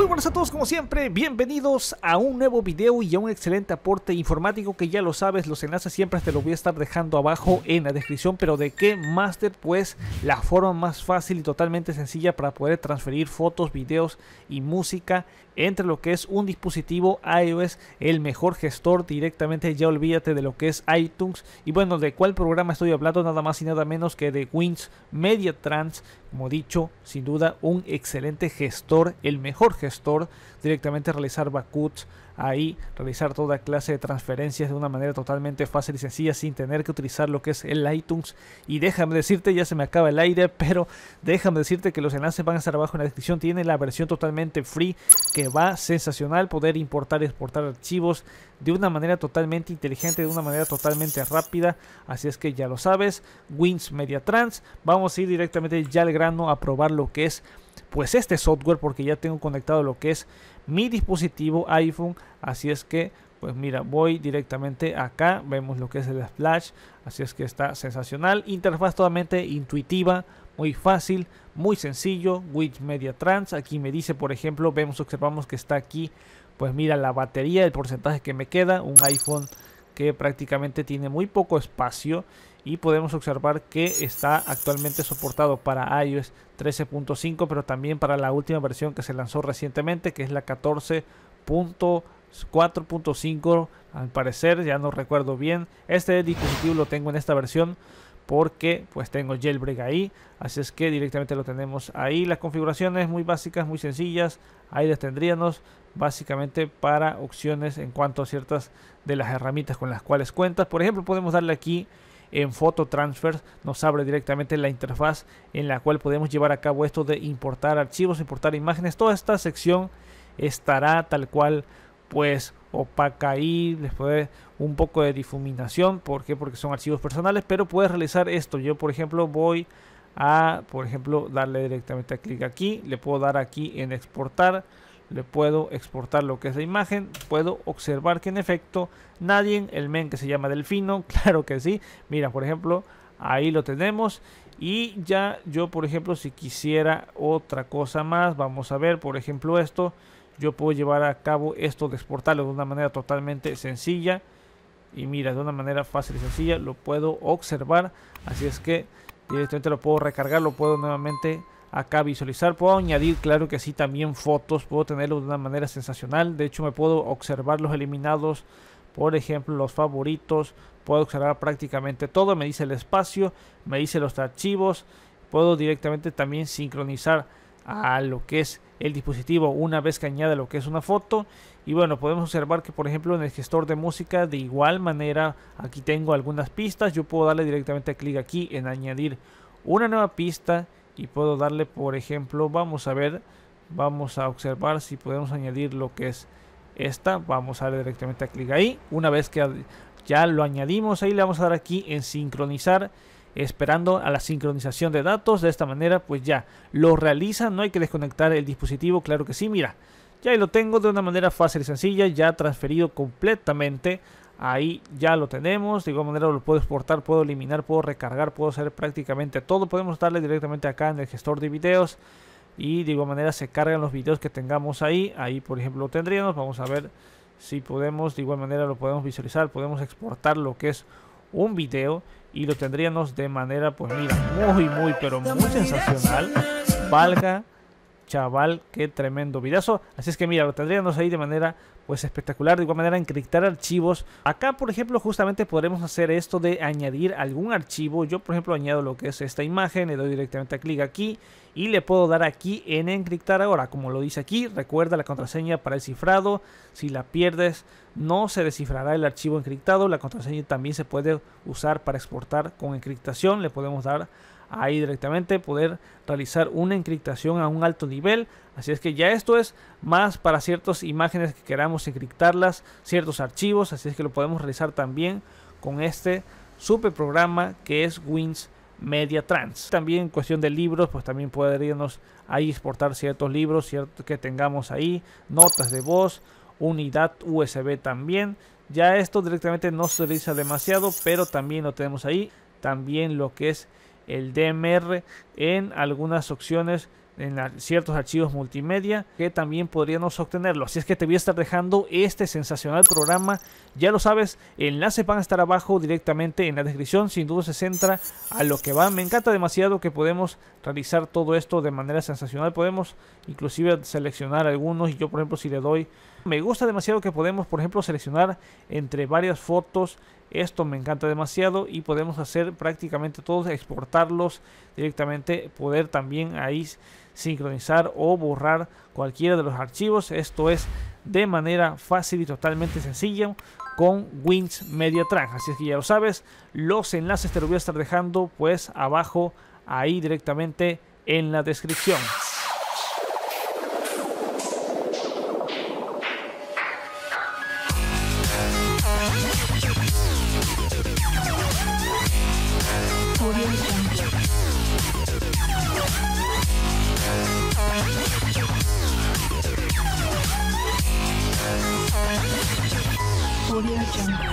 Muy buenas a todos como siempre, bienvenidos a un nuevo video y a un excelente aporte informático que ya lo sabes, los enlaces siempre te los voy a estar dejando abajo en la descripción, pero de qué master pues la forma más fácil y totalmente sencilla para poder transferir fotos, videos y música entre lo que es un dispositivo iOS, el mejor gestor directamente, ya olvídate de lo que es iTunes y bueno, de cuál programa estoy hablando, nada más y nada menos que de Wins Media Trans, como dicho, sin duda un excelente gestor, el mejor gestor Store, directamente realizar Bakut ahí, realizar toda clase de transferencias de una manera totalmente fácil y sencilla sin tener que utilizar lo que es el iTunes. Y déjame decirte, ya se me acaba el aire, pero déjame decirte que los enlaces van a estar abajo en la descripción. Tiene la versión totalmente free que va sensacional poder importar y exportar archivos de una manera totalmente inteligente, de una manera totalmente rápida. Así es que ya lo sabes, Wins Media Trans. Vamos a ir directamente ya al grano a probar lo que es pues este software porque ya tengo conectado lo que es mi dispositivo iPhone así es que pues mira voy directamente acá vemos lo que es el splash así es que está sensacional interfaz totalmente intuitiva muy fácil muy sencillo Widget Media Trans aquí me dice por ejemplo vemos observamos que está aquí pues mira la batería el porcentaje que me queda un iPhone que prácticamente tiene muy poco espacio y podemos observar que está actualmente soportado para iOS 13.5 pero también para la última versión que se lanzó recientemente que es la 14.4.5 al parecer ya no recuerdo bien este dispositivo lo tengo en esta versión porque pues tengo jailbreak ahí así es que directamente lo tenemos ahí las configuraciones muy básicas muy sencillas ahí les tendríamos básicamente para opciones en cuanto a ciertas de las herramientas con las cuales cuentas por ejemplo podemos darle aquí en Photo Transfer nos abre directamente la interfaz en la cual podemos llevar a cabo esto de importar archivos, importar imágenes. Toda esta sección estará tal cual pues opaca y después un poco de difuminación, ¿por qué? Porque son archivos personales, pero puedes realizar esto. Yo por ejemplo voy a, por ejemplo, darle directamente a clic aquí, le puedo dar aquí en exportar le puedo exportar lo que es la imagen, puedo observar que en efecto nadie, el men que se llama Delfino, claro que sí, mira por ejemplo, ahí lo tenemos y ya yo por ejemplo si quisiera otra cosa más, vamos a ver por ejemplo esto, yo puedo llevar a cabo esto de exportarlo de una manera totalmente sencilla y mira de una manera fácil y sencilla lo puedo observar, así es que directamente lo puedo recargar, lo puedo nuevamente acá visualizar. Puedo añadir, claro que sí, también fotos. Puedo tenerlo de una manera sensacional. De hecho, me puedo observar los eliminados. Por ejemplo, los favoritos. Puedo observar prácticamente todo. Me dice el espacio. Me dice los archivos. Puedo directamente también sincronizar a lo que es el dispositivo una vez que añade lo que es una foto y bueno podemos observar que por ejemplo en el gestor de música de igual manera aquí tengo algunas pistas yo puedo darle directamente clic aquí en añadir una nueva pista y puedo darle por ejemplo vamos a ver vamos a observar si podemos añadir lo que es esta vamos a darle directamente a clic ahí una vez que ya lo añadimos ahí le vamos a dar aquí en sincronizar esperando a la sincronización de datos de esta manera pues ya lo realiza no hay que desconectar el dispositivo claro que sí mira ya lo tengo de una manera fácil y sencilla ya transferido completamente Ahí ya lo tenemos. De igual manera lo puedo exportar, puedo eliminar, puedo recargar, puedo hacer prácticamente todo. Podemos darle directamente acá en el gestor de videos. Y de igual manera se cargan los videos que tengamos ahí. Ahí por ejemplo lo tendríamos. Vamos a ver si podemos. De igual manera lo podemos visualizar. Podemos exportar lo que es un video. Y lo tendríamos de manera pues mira, muy muy pero muy sensacional. Valga chaval, qué tremendo vidazo Así es que mira, lo tendríamos ahí de manera pues espectacular. De igual manera, encriptar archivos. Acá, por ejemplo, justamente podremos hacer esto de añadir algún archivo. Yo, por ejemplo, añado lo que es esta imagen, le doy directamente a clic aquí y le puedo dar aquí en encriptar ahora. Como lo dice aquí, recuerda la contraseña para el cifrado. Si la pierdes, no se descifrará el archivo encriptado. La contraseña también se puede usar para exportar con encriptación. Le podemos dar ahí directamente poder realizar una encriptación a un alto nivel. Así es que ya esto es más para ciertas imágenes que queramos encriptarlas, ciertos archivos. Así es que lo podemos realizar también con este super programa que es Wins Media Trans. También en cuestión de libros, pues también irnos ahí exportar ciertos libros ciertos que tengamos ahí, notas de voz, unidad USB también. Ya esto directamente no se utiliza demasiado, pero también lo tenemos ahí. También lo que es el DMR en algunas opciones en ciertos archivos multimedia que también podríamos obtenerlo. Así es que te voy a estar dejando este sensacional programa. Ya lo sabes, enlaces van a estar abajo directamente en la descripción. Sin duda se centra a lo que va. Me encanta demasiado que podemos realizar todo esto de manera sensacional. Podemos inclusive seleccionar algunos y yo por ejemplo si le doy... Me gusta demasiado que podemos por ejemplo seleccionar entre varias fotos esto me encanta demasiado y podemos hacer prácticamente todos, exportarlos directamente, poder también ahí sincronizar o borrar cualquiera de los archivos. Esto es de manera fácil y totalmente sencilla con Wins Media Así es que ya lo sabes, los enlaces te los voy a estar dejando pues abajo ahí directamente en la descripción. Audio Jungle.